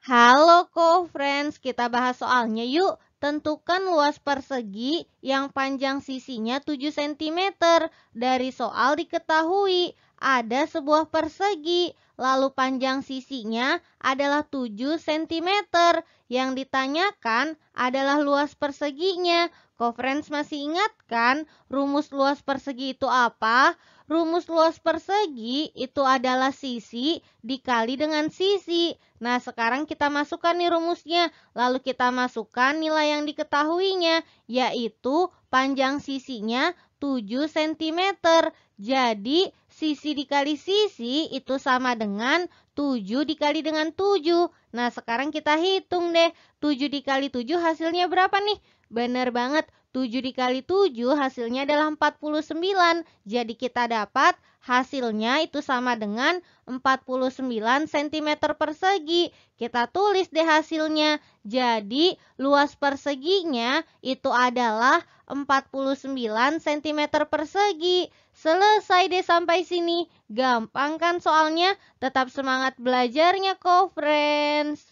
Halo co-friends, kita bahas soalnya yuk. Tentukan luas persegi yang panjang sisinya 7 cm. Dari soal diketahui ada sebuah persegi, lalu panjang sisinya adalah 7 cm. Yang ditanyakan adalah luas perseginya. Kok friends masih ingat kan rumus luas persegi itu apa? Rumus luas persegi itu adalah sisi dikali dengan sisi. Nah, sekarang kita masukkan nih rumusnya. Lalu kita masukkan nilai yang diketahuinya, yaitu panjang sisinya 7 cm. Jadi, sisi dikali sisi itu sama dengan 7 dikali dengan 7. Nah, sekarang kita hitung deh. 7 dikali 7 hasilnya berapa nih? Bener banget, 7 dikali 7 hasilnya adalah 49. Jadi kita dapat hasilnya itu sama dengan 49 cm persegi. Kita tulis deh hasilnya. Jadi luas perseginya itu adalah 49 cm persegi. Selesai deh sampai sini. Gampang kan soalnya? Tetap semangat belajarnya kok friends.